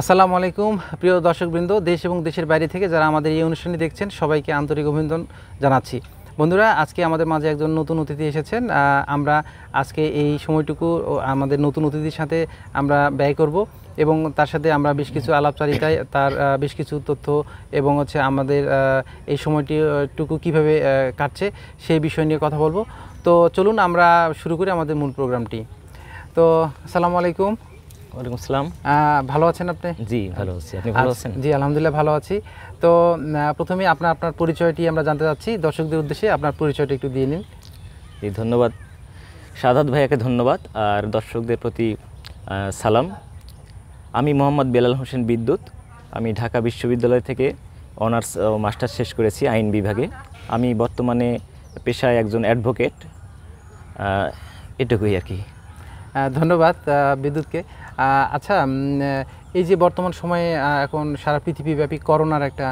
আসসালামু আলাইকুম প্রিয় দর্শকবৃন্দ দেশ এবং দেশের বাইরে থেকে যারা আমাদের এই অনুষ্ঠানে দেখছেন সবাইকে আন্তরিক অভিনন্দন জানাচ্ছি বন্ধুরা আজকে আমাদের মাঝে একজন নতুন অতিথি এসেছেন আমরা আজকে এই সময়টুকু আমাদের নতুন অতিথির সাথে আমরা ব্যয় করব এবং তার সাথে আমরা বেশ কিছু আলাপচারিতায় তার বেশ কিছু তথ্য এবং হচ্ছে আমাদের এই সময়টিটুকু কীভাবে কাটছে সেই বিষয় নিয়ে কথা বলবো তো চলুন আমরা শুরু করি আমাদের মূল প্রোগ্রামটি তো আসসালামু আলাইকুম ওয়ালাইকুম আসসালাম ভালো আছেন আপনি জি ভালো আছি আপনি ভালো আচ্ছা, আছেন জি আলহামদুলিল্লাহ ভালো আছি তো প্রথমে আপনার আপনার পরিচয়টি আমরা জানতে চাচ্ছি দর্শকদের উদ্দেশ্যে আপনার পরিচয়টি একটু দিয়ে নিন জি ধন্যবাদ সাদাত ভাইয়াকে ধন্যবাদ আর দর্শকদের প্রতি সালাম আমি মোহাম্মদ বেলাল হোসেন বিদ্যুৎ আমি ঢাকা বিশ্ববিদ্যালয় থেকে অনার্স ও মাস্টার শেষ করেছি আইন বিভাগে আমি বর্তমানে পেশায় একজন অ্যাডভোকেট এটুকুই আর কি ধন্যবাদ বিদ্যুৎকে আচ্ছা এই যে বর্তমান সময়ে এখন সারা পৃথিবীব্যাপী করোনার একটা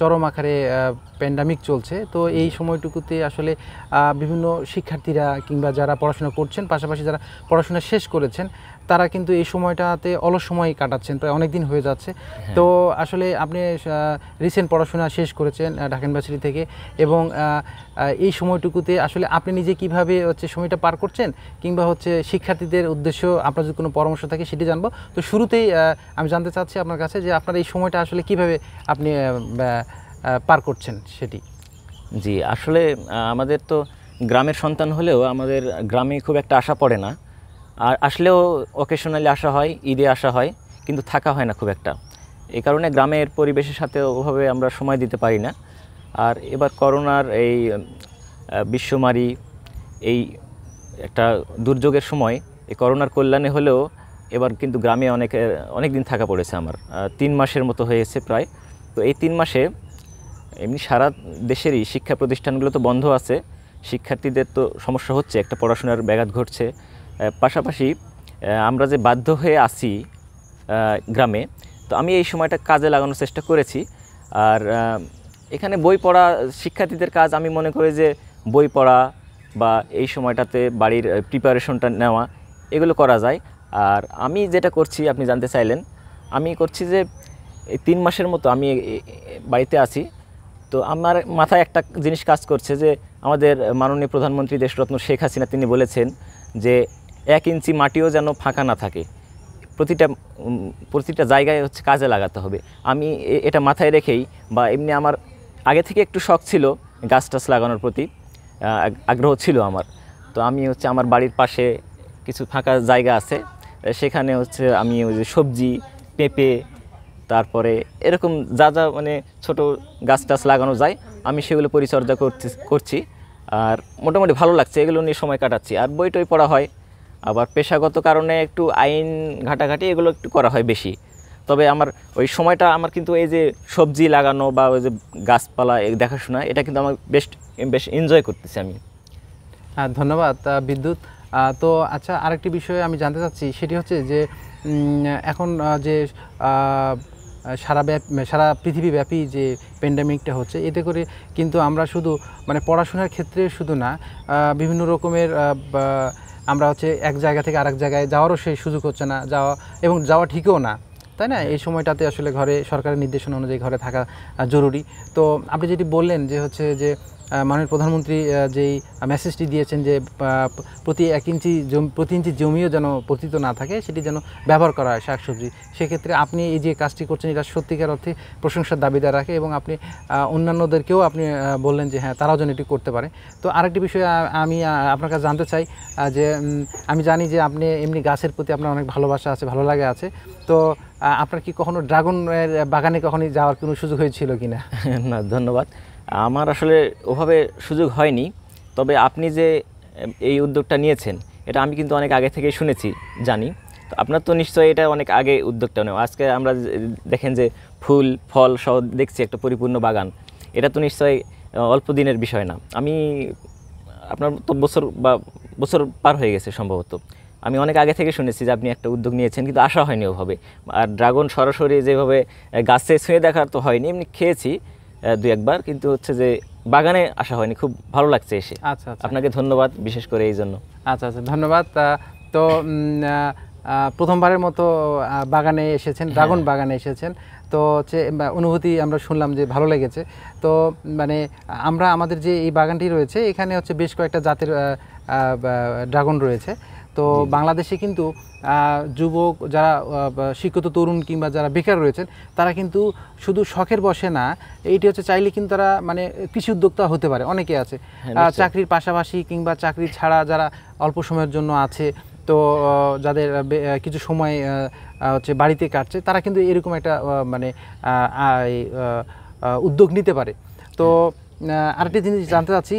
চরম আকারে প্যান্ডামিক চলছে তো এই সময়টুকুতে আসলে বিভিন্ন শিক্ষার্থীরা কিংবা যারা পড়াশোনা করছেন পাশাপাশি যারা পড়াশোনা শেষ করেছেন তারা কিন্তু এই সময়টাতে অলস সময় কাটাচ্ছেন প্রায় অনেক দিন হয়ে যাচ্ছে হ্যাঁ। তো আসলে আপনি রিসেন্ট পড়াশোনা শেষ করেছেন ঢাকা ইউনিভার্সিটি থেকে এবং এই সময়টুকুতে আসলে আপনি নিজে কিভাবে হচ্ছে সময়টা পার করছেন কিংবা হচ্ছে শিক্ষার্থীদের উদ্দেশ্য আপনার যদি কোনো পরামর্শ থাকে সেটি জানবো তো শুরুতেই আমি জানতে চাচ্ছি আপনার কাছে যে আপনার এই সময়টা আসলে কিভাবে আপনি পার করছেন সেটি জি আসলে আমাদের তো গ্রামের সন্তান হলেও আমাদের গ্রামে খুব একটা আশা পড়ে না আর আসলেও অকেশনালি আসা হয় ঈদে আসা হয় কিন্তু থাকা হয় না খুব একটা এই কারণে গ্রামের পরিবেশের সাথে ওভাবে আমরা সময় দিতে পারি না আর এবার করোনার এই বিশ্বমারী এই একটা দুর্যোগের সময় এই করোনার কল্যাণে হলেও এবার কিন্তু গ্রামে অনেক অনেক দিন থাকা পড়েছে আমার তিন মাসের মতো হয়েছে প্রায় তো এই তিন মাসে এমনি সারা দেশেরই শিক্ষা প্রতিষ্ঠানগুলো তো বন্ধ আছে শিক্ষার্থীদের তো সমস্যা হচ্ছে একটা পড়াশোনার ব্যাঘাত ঘটছে পাশাপাশি আমরা যে বাধ্য হয়ে আসি গ্রামে তো আমি এই সময়টা কাজে লাগানোর চেষ্টা করেছি আর এখানে বই পড়া শিক্ষার্থীদের কাজ আমি মনে করি যে বই পড়া বা এই সময়টাতে বাড়ির প্রিপারেশনটা নেওয়া এগুলো করা যায় আর আমি যেটা করছি আপনি জানতে চাইলেন আমি করছি যে এই তিন মাসের মতো আমি বাড়িতে আছি তো আমার মাথায় একটা জিনিস কাজ করছে যে আমাদের মাননীয় প্রধানমন্ত্রী দেশরত্ন শেখ হাসিনা তিনি বলেছেন যে এক ইঞ্চি মাটিও যেন ফাঁকা না থাকে প্রতিটা প্রতিটা জায়গায় হচ্ছে কাজে লাগাতে হবে আমি এটা মাথায় রেখেই বা এমনি আমার আগে থেকে একটু শখ ছিল গাছ টাছ লাগানোর প্রতি আগ্রহ ছিল আমার তো আমি হচ্ছে আমার বাড়ির পাশে কিছু ফাঁকা জায়গা আছে সেখানে হচ্ছে আমি ওই যে সবজি পেঁপে তারপরে এরকম যা যা মানে ছোট গাছ টাছ লাগানো যায় আমি সেগুলো পরিচর্যা করছি করছি আর মোটামুটি ভালো লাগছে এগুলো নিয়ে সময় কাটাচ্ছি আর বই টই পড়া হয় আবার পেশাগত কারণে একটু আইন ঘাটাঘাটি এগুলো একটু করা হয় বেশি তবে আমার ওই সময়টা আমার কিন্তু এই যে সবজি লাগানো বা ওই যে গাছপালা দেখাশোনা এটা কিন্তু আমার বেস্ট বেশ এনজয় করতেছি আমি হ্যাঁ ধন্যবাদ বিদ্যুৎ তো আচ্ছা আরেকটি বিষয়ে আমি জানতে চাচ্ছি সেটি হচ্ছে যে এখন যে সারা সারা পৃথিবীব্যাপী যে প্যান্ডামিকটা হচ্ছে এতে করে কিন্তু আমরা শুধু মানে পড়াশোনার ক্ষেত্রে শুধু না বিভিন্ন রকমের আমরা হচ্ছে এক জায়গা থেকে আরেক জায়গায় যাওয়ারও সেই সুযোগ হচ্ছে না যাওয়া এবং যাওয়া ঠিকও না তাই না এই সময়টাতে আসলে ঘরে সরকারের নির্দেশনা অনুযায়ী ঘরে থাকা জরুরি তো আপনি যেটি বললেন যে হচ্ছে যে মাননীয় প্রধানমন্ত্রী যেই মেসেজটি দিয়েছেন যে প্রতি এক ইঞ্চি জমি প্রতি ইঞ্চি জমিও যেন পতিত না থাকে সেটি যেন ব্যবহার করা হয় শাকসবজি সেক্ষেত্রে আপনি এই যে কাজটি করছেন এটা সত্যিকার অর্থে প্রশংসার দাবিদার রাখে এবং আপনি অন্যান্যদেরকেও আপনি বললেন যে হ্যাঁ তারাও যেন এটি করতে পারে তো আরেকটি বিষয়ে আমি আপনার কাছে জানতে চাই যে আমি জানি যে আপনি এমনি গাছের প্রতি আপনার অনেক ভালোবাসা আছে ভালো লাগে আছে তো আপনার কি কখনো ড্রাগনের বাগানে কখনই যাওয়ার কোনো সুযোগ হয়েছিল কি না ধন্যবাদ আমার আসলে ওভাবে সুযোগ হয়নি তবে আপনি যে এই উদ্যোগটা নিয়েছেন এটা আমি কিন্তু অনেক আগে থেকে শুনেছি জানি তো আপনার তো নিশ্চয়ই এটা অনেক আগে উদ্যোগটা নেওয়া আজকে আমরা দেখেন যে ফুল ফল সহ দেখছি একটা পরিপূর্ণ বাগান এটা তো নিশ্চয়ই অল্প দিনের বিষয় না আমি আপনার তো বছর বা বছর পার হয়ে গেছে সম্ভবত আমি অনেক আগে থেকে শুনেছি যে আপনি একটা উদ্যোগ নিয়েছেন কিন্তু আসা হয়নি ওভাবে আর ড্রাগন সরাসরি যেভাবে গাছে ছুঁয়ে দেখার তো হয়নি এমনি খেয়েছি দুই একবার কিন্তু হচ্ছে যে বাগানে আসা হয়নি খুব ভালো লাগছে এসে আচ্ছা, আচ্ছা। আপনাকে ধন্যবাদ বিশেষ করে এই জন্য আচ্ছা আচ্ছা ধন্যবাদ তো প্রথমবারের মতো বাগানে এসেছেন হ্যাঁ। ড্রাগন বাগানে এসেছেন তো হচ্ছে অনুভূতি আমরা শুনলাম যে ভালো লেগেছে তো মানে আমরা আমাদের যে এই বাগানটি রয়েছে এখানে হচ্ছে বেশ কয়েকটা জাতের ড্রাগন রয়েছে তো বাংলাদেশে কিন্তু যুবক যারা শিক্ষিত তরুণ কিংবা যারা বেকার রয়েছেন তারা কিন্তু শুধু শখের বসে না এইটি হচ্ছে চাইলে কিন্তু তারা মানে কৃষি উদ্যোক্তা হতে পারে অনেকে আছে হ্যাঁ, চাকরির পাশাপাশি কিংবা চাকরি ছাড়া যারা অল্প সময়ের জন্য আছে তো যাদের কিছু সময় হচ্ছে বাড়িতে কাটছে তারা কিন্তু এরকম একটা মানে উদ্যোগ নিতে পারে তো হ্যাঁ। আরেকটি জিনিস জানতে চাচ্ছি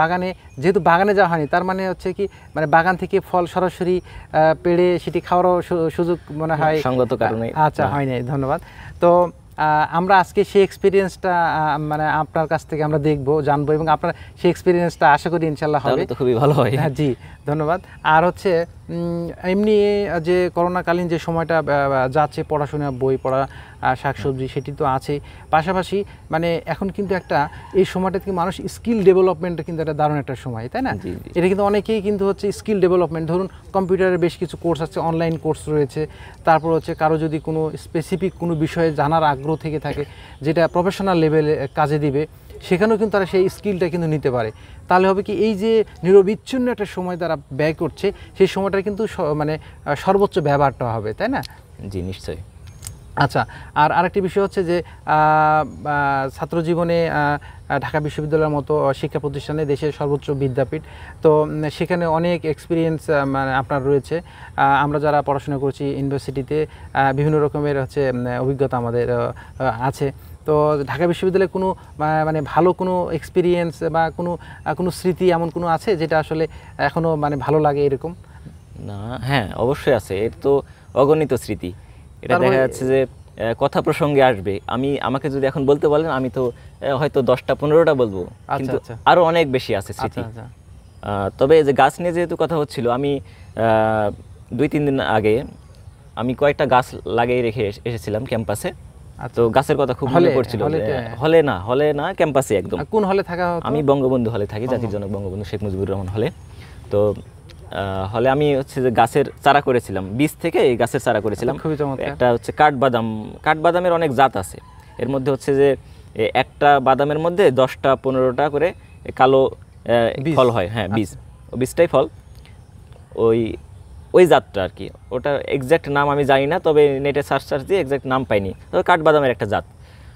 বাগানে যেহেতু বাগানে যাওয়া হয়নি তার মানে হচ্ছে কি মানে বাগান থেকে ফল সরাসরি পেড়ে সেটি খাওয়ারও সুযোগ মনে হয় সঙ্গত কারণে আচ্ছা হ্যাঁ। হয় নাই ধন্যবাদ তো আমরা আজকে সেই এক্সপিরিয়েন্সটা মানে আপনার কাছ থেকে আমরা দেখব জানবো এবং আপনার সেই এক্সপিরিয়েন্সটা আশা করি ইনশাল্লাহ হবে তো খুবই ভালো হয় হ্যাঁ জি ধন্যবাদ আর হচ্ছে এমনি যে করোনাকালীন যে সময়টা যাচ্ছে পড়াশোনা বই পড়া শাকসবজি সেটি তো আছে পাশাপাশি মানে এখন কিন্তু একটা এই সময়টা কি মানুষ স্কিল ডেভেলপমেন্টটা কিন্তু একটা দারুণ একটা সময় তাই না এটা কিন্তু অনেকেই কিন্তু হচ্ছে স্কিল ডেভেলপমেন্ট ধরুন কম্পিউটারের বেশ কিছু কোর্স আছে অনলাইন কোর্স রয়েছে তারপর হচ্ছে কারো যদি কোনো স্পেসিফিক কোনো বিষয়ে জানার আগ্রহ থেকে থাকে যেটা প্রফেশনাল লেভেলে কাজে দিবে সেখানেও কিন্তু তারা সেই স্কিলটা কিন্তু নিতে পারে তাহলে হবে কি এই যে নিরবিচ্ছিন্ন একটা সময় তারা ব্যয় করছে সেই সময়টা কিন্তু মানে সর্বোচ্চ ব্যবহারটা হবে তাই না জি নিশ্চয়ই আচ্ছা আর আরেকটি বিষয় হচ্ছে যে ছাত্র জীবনে ঢাকা বিশ্ববিদ্যালয়ের মতো শিক্ষা প্রতিষ্ঠানে দেশের সর্বোচ্চ বিদ্যাপীঠ তো সেখানে অনেক এক্সপিরিয়েন্স মানে আপনার রয়েছে আমরা যারা পড়াশোনা করছি ইউনিভার্সিটিতে বিভিন্ন রকমের হচ্ছে অভিজ্ঞতা আমাদের আছে তো ঢাকা বিশ্ববিদ্যালয়ে কোনো মানে ভালো কোনো এক্সপিরিয়েন্স বা কোনো কোনো স্মৃতি এমন কোনো আছে যেটা আসলে এখনও মানে ভালো লাগে এরকম না হ্যাঁ অবশ্যই আছে এর তো অগণিত স্মৃতি এটা দেখা মানে যাচ্ছে যে কথা প্রসঙ্গে আসবে আমি আমাকে যদি এখন বলতে বলেন আমি তো হয়তো দশটা পনেরোটা বলবো আচ্ছা, কিন্তু আচ্ছা। আরো অনেক বেশি আছে আচ্ছা, স্মৃতি তবে যে গাছ নিয়ে যেহেতু কথা হচ্ছিল আমি দুই তিন দিন আগে আমি কয়েকটা গাছ লাগিয়ে রেখে এসেছিলাম ক্যাম্পাসে তো গাছের কথা খুব ভালো করছিল হলে না হলে না ক্যাম্পাসে একদম কোন হলে থাকা আমি বঙ্গবন্ধু হলে থাকি জাতির জনক বঙ্গবন্ধু শেখ মুজিবুর রহমান হলে তো হলে আমি হচ্ছে যে গাছের চারা করেছিলাম বীজ থেকে এই গাছের চারা করেছিলাম খুবই চমৎকার একটা হচ্ছে কাঠবাদাম কাঠবাদামের অনেক জাত আছে এর মধ্যে হচ্ছে যে একটা বাদামের মধ্যে দশটা পনেরোটা করে কালো ফল হয় হ্যাঁ বীজ আচ্ছা। বীজটাই ফল ওই ওই জাতটা আর কি ওটা এক্স্যাক্ট নাম আমি জানি না তবে নেটে সার্চ সার্চ দিয়ে এক্স্যাক্ট নাম পাইনি তবে কাঠবাদামের একটা জাত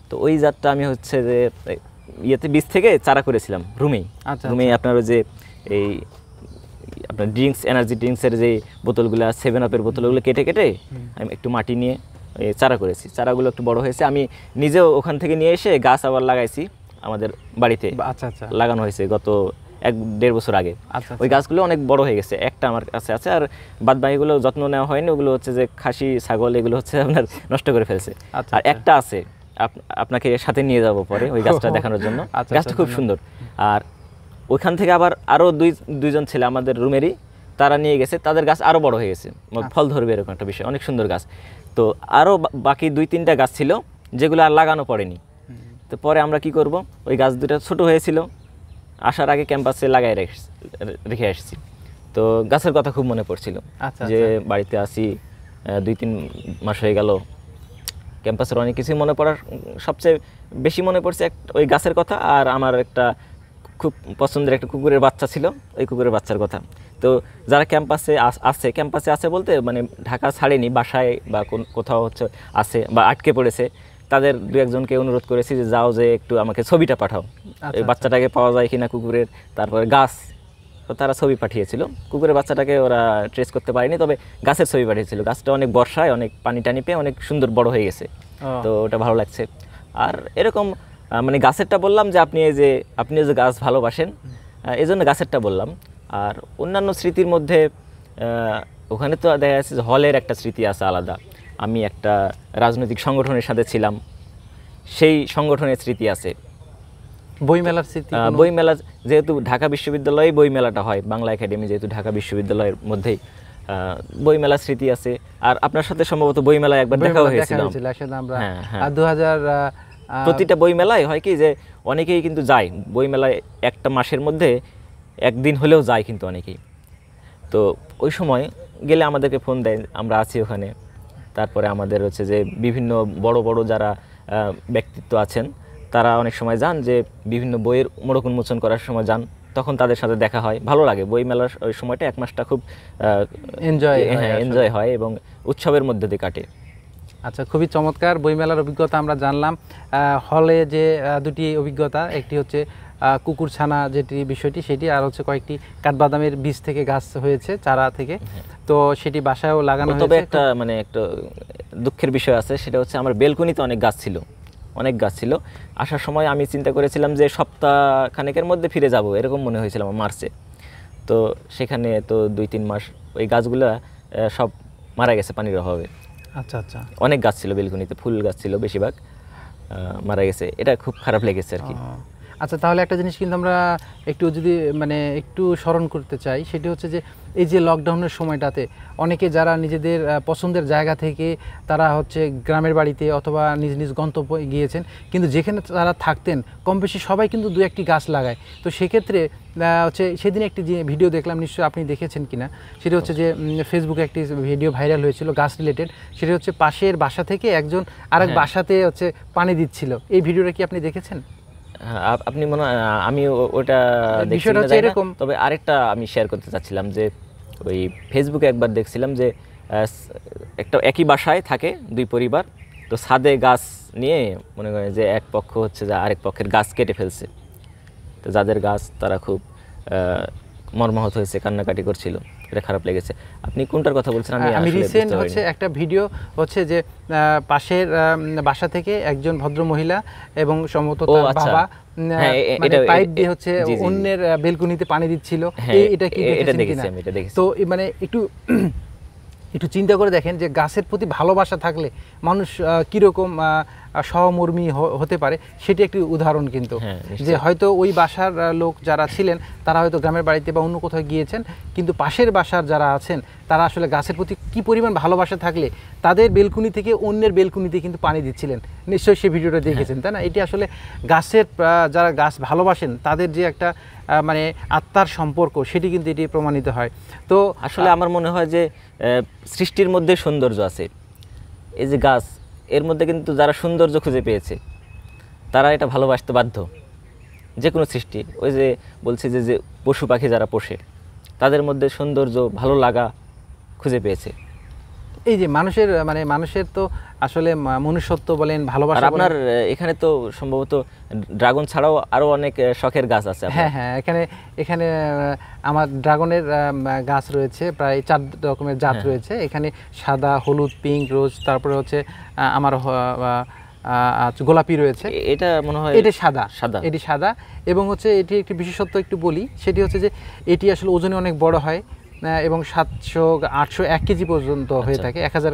তো ওই জাতটা আমি হচ্ছে যে ইয়েতে বীজ থেকে চারা করেছিলাম রুমেই আচ্ছা, রুমেই আচ্ছা। আপনার যে এই আপনার ড্রিঙ্কস এনার্জি ড্রিঙ্কসের যে বোতলগুলো সেভেন আপের বোতলগুলো কেটে কেটে আমি একটু মাটি নিয়ে চারা করেছি চারাগুলো একটু বড় হয়েছে আমি নিজেও ওখান থেকে নিয়ে এসে গাছ আবার লাগাইছি আমাদের বাড়িতে আচ্ছা আচ্ছা লাগানো হয়েছে গত এক দেড় বছর আগে আচ্ছা, আচ্ছা। ওই গাছগুলো অনেক বড় হয়ে গেছে একটা আমার কাছে আছে আর বাদ বাকিগুলো যত্ন নেওয়া হয়নি ওগুলো হচ্ছে যে খাসি ছাগল এগুলো হচ্ছে আপনার নষ্ট করে ফেলছে আচ্ছা, আর একটা আছে আপনাকে সাথে নিয়ে যাব পরে ওই গাছটা দেখানোর জন্য গাছটা খুব সুন্দর আর ওইখান থেকে আবার আরও দুই দুইজন ছেলে আমাদের রুমেরই তারা নিয়ে গেছে তাদের গাছ আরও বড় হয়ে গেছে আচ্ছা। ফল ধরবে এরকম একটা বিষয় অনেক সুন্দর গাছ তো আরও বাকি দুই তিনটা গাছ ছিল যেগুলো আর লাগানো পড়েনি তো পরে আমরা কি করব ওই গাছ দুটো ছোট হয়েছিল আসার আগে ক্যাম্পাসে লাগাই রেখে আসছি তো গাছের কথা খুব মনে পড়ছিল আচ্ছা, যে আচ্ছা। বাড়িতে আসি দুই তিন মাস হয়ে গেল ক্যাম্পাসের অনেক কিছুই মনে পড়ার সবচেয়ে বেশি মনে পড়ছে এক ওই গাছের কথা আর আমার একটা খুব পছন্দের একটা কুকুরের বাচ্চা ছিল ওই কুকুরের বাচ্চার কথা তো যারা ক্যাম্পাসে আছে ক্যাম্পাসে আছে বলতে মানে ঢাকা ছাড়েনি বাসায় বা কোন কোথাও হচ্ছে আছে বা আটকে পড়েছে তাদের দু একজনকে অনুরোধ করেছি যে যাও যে একটু আমাকে ছবিটা পাঠাও আচ্ছা, এই আচ্ছা। বাচ্চাটাকে পাওয়া যায় কিনা কুকুরের তারপরে গাছ তো তারা ছবি পাঠিয়েছিল কুকুরের বাচ্চাটাকে ওরা ট্রেস করতে পারেনি তবে গাছের ছবি পাঠিয়েছিল গাছটা অনেক বর্ষায় অনেক পানি টানি পেয়ে অনেক সুন্দর বড় হয়ে গেছে তো ওটা ভালো লাগছে আর এরকম মানে গাছেরটা বললাম যে আপনি এই যে আপনি যে গাছ ভালোবাসেন এই জন্য গাছেরটা বললাম আর অন্যান্য স্মৃতির মধ্যে ওখানে তো দেখা যাচ্ছে যে হলের একটা স্মৃতি আছে আলাদা আমি একটা রাজনৈতিক সংগঠনের সাথে ছিলাম সেই সংগঠনের স্মৃতি আছে বইমেলার স্মৃতি বইমেলা যেহেতু ঢাকা বিশ্ববিদ্যালয়ে বইমেলাটা হয় বাংলা একাডেমি যেহেতু ঢাকা বিশ্ববিদ্যালয়ের মধ্যেই বইমেলার স্মৃতি আছে আর আপনার সাথে সম্ভবত বইমেলায় একবার দেখা হয়েছিল আসলে আমরা হ্যাঁ, হ্যাঁ। দু হাজার প্রতিটা বই মেলায় হয় কি যে অনেকেই কিন্তু যায় বই মেলায় একটা মাসের মধ্যে একদিন হলেও যায় কিন্তু অনেকেই তো ওই সময় গেলে আমাদেরকে ফোন দেয় আমরা আছি ওখানে তারপরে আমাদের হচ্ছে যে বিভিন্ন বড় বড় যারা ব্যক্তিত্ব আছেন তারা অনেক সময় যান যে বিভিন্ন বইয়ের মোড়ক উন্মোচন করার সময় যান তখন তাদের সাথে দেখা হয় ভালো লাগে বই মেলার ওই সময়টা এক মাসটা খুব এনজয় হ্যাঁ এনজয় হয় এবং উৎসবের মধ্যে দিয়ে কাটে আচ্ছা খুবই চমৎকার বইমেলার অভিজ্ঞতা আমরা জানলাম হলে যে দুটি অভিজ্ঞতা একটি হচ্ছে কুকুর ছানা যেটি বিষয়টি সেটি আর হচ্ছে কয়েকটি কাঠবাদামের বীজ থেকে গাছ হয়েছে চারা থেকে তো সেটি বাসায়ও লাগানো তবে একটা মানে একটা দুঃখের বিষয় আছে সেটা হচ্ছে আমার বেলকুনিতে অনেক গাছ ছিল অনেক গাছ ছিল আসার সময় আমি চিন্তা করেছিলাম যে সপ্তাহ খানেকের মধ্যে ফিরে যাব এরকম মনে হয়েছিল আমার মার্চে তো সেখানে তো দুই তিন মাস ওই গাছগুলো সব মারা গেছে পানির অভাবে আচ্ছা আচ্ছা অনেক গাছ ছিল বেলকুনিতে ফুল গাছ ছিল বেশিরভাগ মারা গেছে এটা খুব খারাপ লেগেছে আর কি আচ্ছা তাহলে একটা জিনিস কিন্তু আমরা একটু যদি মানে একটু স্মরণ করতে চাই সেটি হচ্ছে যে এই যে লকডাউনের সময়টাতে অনেকে যারা নিজেদের পছন্দের জায়গা থেকে তারা হচ্ছে গ্রামের বাড়িতে অথবা নিজ নিজ গন্তব্যে গিয়েছেন কিন্তু যেখানে তারা থাকতেন কম বেশি সবাই কিন্তু দু একটি গাছ লাগায় তো সেক্ষেত্রে হচ্ছে সেদিন একটি যে ভিডিও দেখলাম নিশ্চয়ই আপনি দেখেছেন কিনা সেটা হচ্ছে যে ফেসবুকে একটি ভিডিও ভাইরাল হয়েছিল গাছ রিলেটেড সেটা হচ্ছে পাশের বাসা থেকে একজন আরেক হ্যাঁ। বাসাতে হচ্ছে পানি দিচ্ছিল এই ভিডিওটা কি আপনি দেখেছেন হ্যাঁ, আপনি মনে আমি ওটা এরকম তবে আরেকটা আমি শেয়ার করতে চাচ্ছিলাম যে ওই ফেসবুকে একবার দেখছিলাম যে একটা একই বাসায় থাকে দুই পরিবার তো ছাদে গাছ নিয়ে মনে করেন যে এক পক্ষ হচ্ছে যে আরেক পক্ষের গাছ কেটে ফেলছে তো যাদের গাছ তারা খুব মর্মাহত হয়েছে কান্নাকাটি করছিল এটা খারাপ লেগেছে আপনি কোনটার কথা বলছেন আমি আমি রিসেন্ট হচ্ছে একটা ভিডিও হচ্ছে যে পাশের বাসা থেকে একজন ভদ্র মহিলা এবং সম্ভবত তার আচ্ছা। বাবা একটু চিন্তা করে দেখেন যে গাছের প্রতি ভালোবাসা থাকলে মানুষ কিরকম সহমর্মী হতে পারে সেটি একটি উদাহরণ কিন্তু হ্যাঁ, যে হয়তো ওই বাসার লোক যারা ছিলেন তারা হয়তো গ্রামের বাড়িতে বা অন্য কোথাও গিয়েছেন কিন্তু পাশের বাসার যারা আছেন তারা আসলে গাছের প্রতি কি পরিমাণ ভালোবাসা থাকলে তাদের বেলকুনি থেকে অন্যের বেলকুনিতে কিন্তু পানি দিচ্ছিলেন নিশ্চয়ই সেই ভিডিওটা হ্যাঁ। দেখেছেন তাই না এটি আসলে গাছের যারা গাছ ভালোবাসেন তাদের যে একটা মানে আত্মার সম্পর্ক সেটি কিন্তু এটি প্রমাণিত হয় তো আসলে আমার মনে হয় যে সৃষ্টির মধ্যে সৌন্দর্য আছে এই যে গাছ এর মধ্যে কিন্তু যারা সৌন্দর্য খুঁজে পেয়েছে তারা এটা ভালোবাসতে বাধ্য যে কোনো সৃষ্টি ওই যে বলছি যে যে পশু পাখি যারা পোষে তাদের মধ্যে সৌন্দর্য ভালো লাগা খুঁজে পেয়েছে এই যে মানুষের মানে মানুষের তো আসলে মনুষ্যত্ব বলেন ভালোবাসা আপনার এখানে তো সম্ভবত ড্রাগন ছাড়াও আরও অনেক শখের গাছ আছে হ্যাঁ হ্যাঁ এখানে এখানে আমার ড্রাগনের গাছ রয়েছে প্রায় চার রকমের জাত হ্যাঁ। রয়েছে এখানে সাদা হলুদ পিঙ্ক রোজ তারপরে হচ্ছে আমার গোলাপি রয়েছে এটা মনে হয় এটি সাদা সাদা এটি সাদা এবং হচ্ছে এটি একটি বিশেষত্ব একটু বলি সেটি হচ্ছে যে এটি আসলে ওজনে অনেক বড় হয় এবং সাতশো আটশো এক কেজি পর্যন্ত হয়ে আচ্ছা। থাকে এক হাজার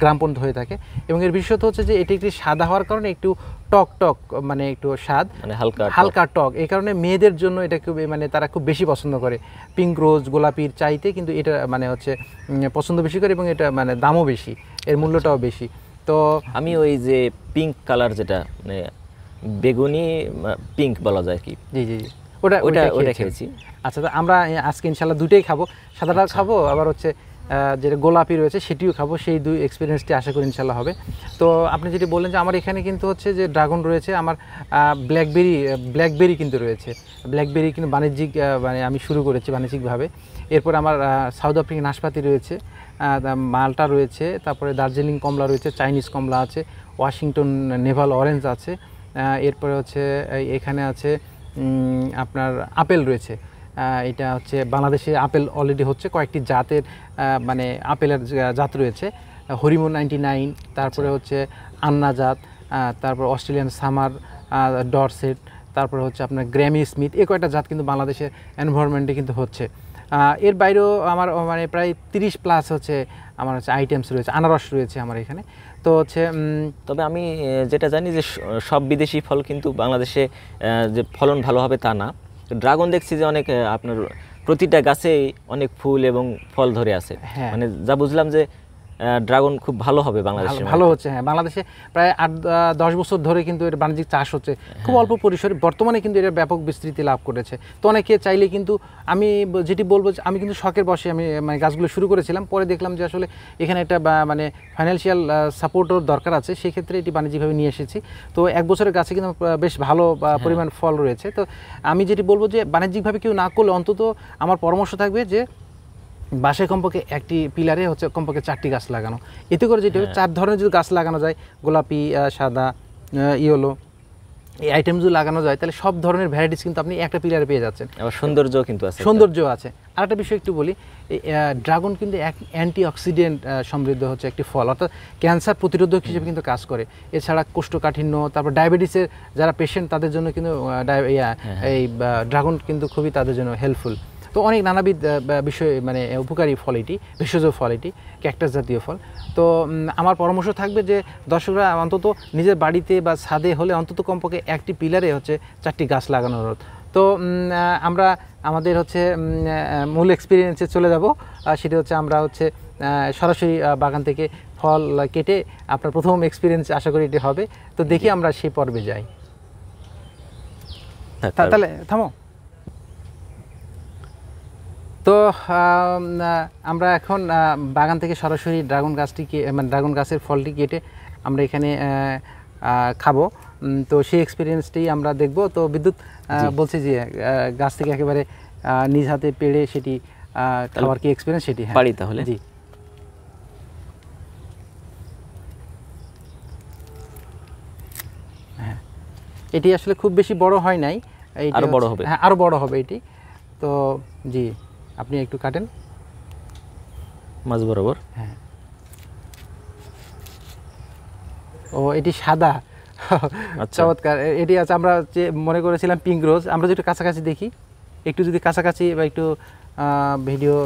গ্রাম পর্যন্ত হয়ে থাকে এবং এর বিশেষত হচ্ছে যে এটি একটি সাদা হওয়ার কারণে একটু টক টক মানে একটু স্বাদ মানে হালকা হালকা টক এই কারণে মেয়েদের জন্য এটা খুব মানে তারা খুব বেশি পছন্দ করে পিঙ্ক রোজ গোলাপির চাইতে কিন্তু এটা মানে হচ্ছে পছন্দ বেশি করে এবং এটা মানে দামও বেশি এর আচ্ছা। মূল্যটাও বেশি তো আমি ওই যে পিঙ্ক কালার যেটা মানে বেগুনি পিঙ্ক বলা যায় কি জি জি ওটা ওটা ওটা খেয়েছি আচ্ছা তো আমরা আজকে ইনশাল্লাহ দুটোই খাবো সাদাটা আচ্ছা। খাবো আবার হচ্ছে যেটা গোলাপি রয়েছে সেটিও খাবো সেই দুই এক্সপিরিয়েন্সটি আশা করি ইনশাল্লাহ হবে তো আপনি যেটি বললেন যে আমার এখানে কিন্তু হচ্ছে যে ড্রাগন রয়েছে আমার ব্ল্যাকবেরি ব্ল্যাকবেরি কিন্তু রয়েছে ব্ল্যাকবেরি কিন্তু বাণিজ্যিক মানে আমি শুরু করেছি বাণিজ্যিকভাবে এরপর আমার সাউথ আফ্রিকান নাশপাতি রয়েছে মালটা রয়েছে তারপরে দার্জিলিং কমলা রয়েছে চাইনিজ কমলা আছে ওয়াশিংটন নেভাল অরেঞ্জ আছে এরপরে হচ্ছে এখানে আছে আপনার আপেল রয়েছে এটা হচ্ছে বাংলাদেশে আপেল অলরেডি হচ্ছে কয়েকটি জাতের মানে আপেলের জাত রয়েছে হরিমন নাইনটি নাইন তারপরে আচ্ছা। হচ্ছে আন্না জাত তারপর অস্ট্রেলিয়ান সামার ডরসেট তারপরে হচ্ছে আপনার গ্র্যামি স্মিথ এ কয়েকটা জাত কিন্তু বাংলাদেশের এনভায়রনমেন্টে কিন্তু হচ্ছে এর বাইরেও আমার মানে প্রায় তিরিশ প্লাস হচ্ছে আমার হচ্ছে আইটেমস রয়েছে আনারস রয়েছে আমার এখানে তো হচ্ছে তবে আমি যেটা জানি যে সব বিদেশি ফল কিন্তু বাংলাদেশে যে ফলন ভালো হবে তা না ড্রাগন দেখছি যে অনেক আপনার প্রতিটা গাছেই অনেক ফুল এবং ফল ধরে আছে হ্যাঁ। মানে যা বুঝলাম যে ড্রাগন খুব ভালো হবে বাংলাদেশে ভালো হচ্ছে হ্যাঁ বাংলাদেশে প্রায় আট দশ বছর ধরে কিন্তু এর বাণিজ্যিক চাষ হচ্ছে খুব হ্যাঁ। অল্প পরিসরে বর্তমানে কিন্তু এটা ব্যাপক বিস্তৃতি লাভ করেছে তো অনেকে চাইলে কিন্তু আমি যেটি বলবো যে আমি কিন্তু শখের বসে আমি মানে গাছগুলো শুরু করেছিলাম পরে দেখলাম যে আসলে এখানে একটা মানে ফাইন্যান্সিয়াল সাপোর্টের দরকার আছে সেই ক্ষেত্রে এটি বাণিজ্যিকভাবে নিয়ে এসেছি তো এক বছরের গাছে কিন্তু বেশ ভালো হ্যাঁ। পরিমাণ ফল রয়েছে তো আমি যেটি বলবো যে বাণিজ্যিকভাবে কেউ না করলে অন্তত আমার পরামর্শ থাকবে যে বাসে কমপক্ষে একটি পিলারে হচ্ছে কমপক্ষে চারটি গাছ লাগানো এতে করে যেটা হ্যাঁ। চার ধরনের যদি গাছ লাগানো যায় গোলাপি সাদা ইয়েলো এই আইটেম যদি লাগানো যায় তাহলে সব ধরনের ভ্যারাইটিস কিন্তু আপনি একটা পিলারে পেয়ে যাচ্ছেন সৌন্দর্য কিন্তু আছে সৌন্দর্য আছে আর একটা বিষয় একটু বলি ড্রাগন কিন্তু এক অ্যান্টি অক্সিডেন্ট সমৃদ্ধ হচ্ছে একটি ফল অর্থাৎ ক্যান্সার প্রতিরোধক হিসেবে কিন্তু কাজ করে এছাড়া কোষ্ঠকাঠিন্য তারপর ডায়াবেটিসের যারা পেশেন্ট তাদের জন্য কিন্তু হ্যাঁ, হ্যাঁ। এই ড্রাগন কিন্তু খুবই তাদের জন্য হেল্পফুল তো অনেক নানাবিধ বিষয় মানে উপকারী ফল এটি ভেষজ ফল এটি ক্যাকটাস জাতীয় ফল তো আমার পরামর্শ থাকবে যে দর্শকরা অন্তত নিজের বাড়িতে বা ছাদে হলে অন্তত কমপক্ষে একটি পিলারে হচ্ছে চারটি গাছ লাগানোর তো আমরা আমাদের হচ্ছে মূল এক্সপিরিয়েন্সে চলে যাব সেটা হচ্ছে আমরা হচ্ছে সরাসরি বাগান থেকে ফল কেটে আপনার প্রথম এক্সপিরিয়েন্স আশা করি এটি হবে তো দেখি আমরা সেই পর্বে যাই হ্যাঁ, তাহলে থামো তো আমরা এখন বাগান থেকে সরাসরি ড্রাগন গাছটিকে মানে ড্রাগন গাছের ফলটি কেটে আমরা এখানে খাবো তো সেই এক্সপিরিয়েন্সটি আমরা দেখব তো বিদ্যুৎ বলছি যে গাছ থেকে একেবারে নিজ হাতে পেড়ে সেটি আবার কি এক্সপিরিয়েন্স সেটি বাড়ি হ্যাঁ। তাহলে জি হ্যাঁ। এটি আসলে খুব বেশি বড় হয় নাই আরো বড় হবে হ্যাঁ আরো বড় হবে এটি তো জি আপনি একটু কাটেন মাছ বরাবর হ্যাঁ ও এটি সাদা আচ্ছা। চমৎকার এটি আছে আমরা যে মনে করেছিলাম পিঙ্ক রোজ আমরা যদি কাছাকাছি দেখি একটু যদি কাছাকাছি বা একটু ভিডিও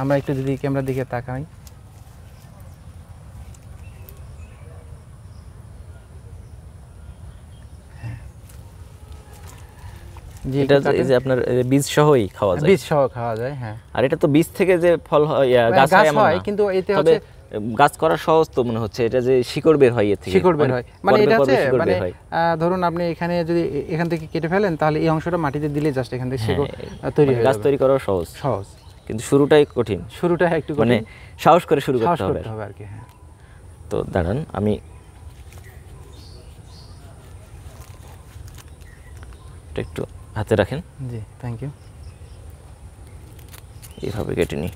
আমরা একটু যদি ক্যামেরার দিকে তাকাই এটা এই যে আপনার বীজ সহই খাওয়া যায় বীজ সহ খাওয়া যায় হ্যাঁ আর এটা তো বীজ থেকে যে ফল হয় হ্যাঁ, গাছ হয় এমন হয় কিন্তু এতে হচ্ছে গাছ করা সহজ তো মনে হচ্ছে এটা যে শিকড় বের হয় এর থেকে শিকড় বের মানে হয় মানে এটা হচ্ছে মানে ধরুন আপনি এখানে যদি এখান থেকে কেটে ফেলেন তাহলে এই অংশটা মাটিতে দিলে জাস্ট এখান থেকে শিকড় হ্যাঁ, তৈরি মানে হয় গাছ তৈরি করা সহজ সহজ কিন্তু শুরুটাই কঠিন শুরুটা একটু মানে সাহস করে শুরু করতে হবে হবে আর কি হ্যাঁ তো দাঁড়ান আমি একটু হাতে রাখেন জি থ্যাংক ইউ এইভাবে কেটে নিই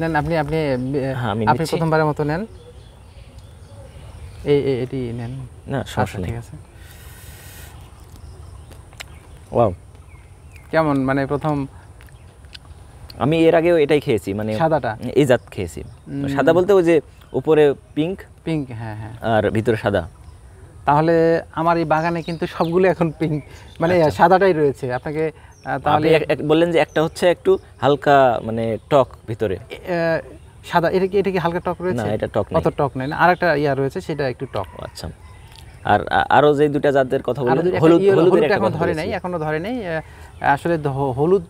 নেন আপনি আপনি হ্যাঁ, আপনি প্রথমবারের মতো নেন এই এটি নেন না সমস্যা আচ্ছা, ঠিক আছে ওয়াও কেমন মানে প্রথম আমি এর আগেও এটাই খেয়েছি মানে সাদাটা এই জাত খেয়েছি সাদা বলতে ওই যে উপরে পিঙ্ক পিঙ্ক হ্যাঁ হ্যাঁ আর ভিতরে সাদা তাহলে আমার এই বাগানে কিন্তু সবগুলো এখন পিঙ্ক মানে আচ্ছা। সাদাটাই রয়েছে আপনাকে তাহলে বললেন যে একটা হচ্ছে একটু হালকা মানে টক ভিতরে সাদা এটা কি এটা কি হালকা টক রয়েছে না এটা টক অত টক নাই না আরেকটা ইয়া রয়েছে সেটা একটু টক আচ্ছা আর আরও যে দুটা জাতের কথা বললেন হলুদ হলুদ এখন ধরে নাই এখনো ধরে নাই আসলে হলুদ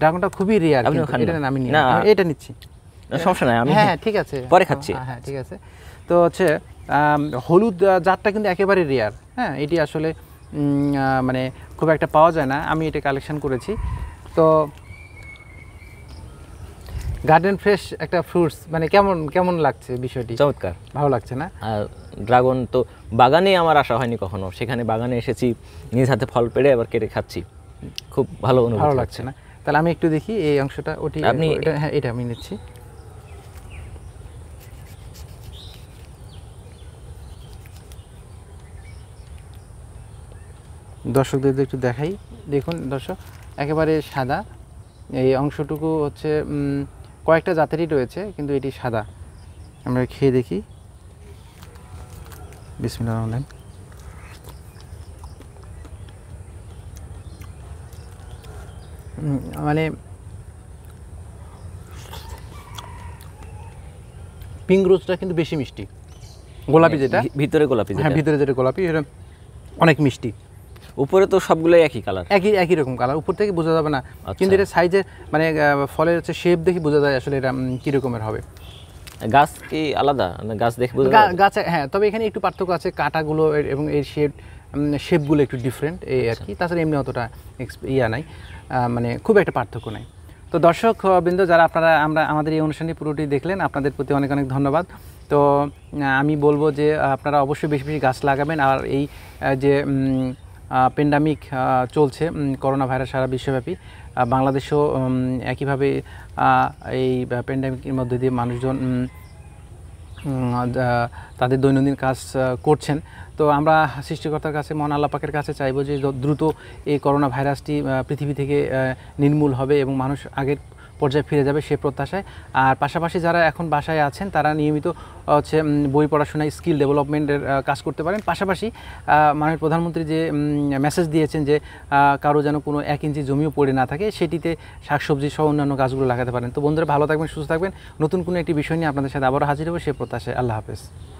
ড্রাগনটা খুবই রিয়ার আপনি এটা আমি নিই এটা নিচ্ছি সমস্যা নাই আমি হ্যাঁ, হ্যাঁ ঠিক আছে পরে খাচ্ছি হ্যাঁ, হ্যাঁ ঠিক আছে তো হচ্ছে হলুদ জাতটা কিন্তু একেবারে রেয়ার হ্যাঁ এটি আসলে মানে খুব একটা পাওয়া যায় না আমি এটা কালেকশন করেছি তো গার্ডেন ফ্রেশ একটা ফ্রুটস মানে কেমন কেমন লাগছে বিষয়টি চমৎকার ভালো লাগছে না আর ড্রাগন তো বাগানে আমার আসা হয়নি কখনো সেখানে বাগানে এসেছি নিজ হাতে ফল পেড়ে আবার কেটে খাচ্ছি খুব ভালো ভালো লাগছে না তাহলে আমি একটু দেখি এই অংশটা ওটি আপনি এটা হ্যাঁ এটা আমি নিচ্ছি দর্শকদের একটু দেখাই দেখুন দর্শক একেবারে সাদা এই অংশটুকু হচ্ছে কয়েকটা জাতেরই রয়েছে কিন্তু এটি সাদা আমরা খেয়ে দেখি বিসমিল্লা রহমান মানে পিঙ্ক রোজটা কিন্তু বেশি মিষ্টি গোলাপি হ্যাঁ, যেটা ভিতরে গোলাপি হ্যাঁ ভিতরে যেটা গোলাপি এটা অনেক মিষ্টি উপরে তো সবগুলোই একই কালার একই একই রকম কালার উপর থেকে বোঝা যাবে না আচ্ছা। কিন্তু এটা সাইজে মানে ফলের হচ্ছে শেপ দেখে বোঝা যায় আসলে এটা কী রকমের হবে গাছ কি আলাদা গাছ দেখে বোঝা যায় গাছ হ্যাঁ তবে এখানে একটু পার্থক্য আছে কাটাগুলো এবং এর শেপ শেপগুলো একটু ডিফারেন্ট এই আচ্ছা। আর কি তাছাড়া এমনি অতটা ইয়া নাই মানে খুব একটা পার্থক্য নাই তো দর্শক বৃন্দ যারা আপনারা আমরা আমাদের এই অনুষ্ঠানটি পুরোটি দেখলেন আপনাদের প্রতি অনেক অনেক ধন্যবাদ তো আমি বলবো যে আপনারা অবশ্যই বেশি বেশি গাছ লাগাবেন আর এই যে পেন্ডামিক চলছে করোনা ভাইরাস সারা বিশ্বব্যাপী বাংলাদেশও একইভাবে এই পেন্ডামিকের মধ্যে দিয়ে মানুষজন তাদের দৈনন্দিন কাজ করছেন তো আমরা সৃষ্টিকর্তার কাছে মন আল্লাপাকের কাছে চাইব যে দ্রুত এই করোনা ভাইরাসটি পৃথিবী থেকে নির্মূল হবে এবং মানুষ আগের পর্যায়ে ফিরে যাবে সে প্রত্যাশায় আর পাশাপাশি যারা এখন বাসায় আছেন তারা নিয়মিত হচ্ছে বই পড়াশোনায় স্কিল ডেভেলপমেন্টের কাজ করতে পারেন পাশাপাশি মাননীয় প্রধানমন্ত্রী যে মেসেজ দিয়েছেন যে কারো যেন কোনো এক ইঞ্চি জমিও পড়ে না থাকে সেটিতে শাকসবজি সহ অন্যান্য গাছগুলো লাগাতে পারেন তো বন্ধুরা ভালো থাকবেন সুস্থ থাকবেন নতুন কোনো একটি বিষয় নিয়ে আপনাদের সাথে আবারও হাজির হবো সে প্রত্যাশায় আল্লাহ হাফেজ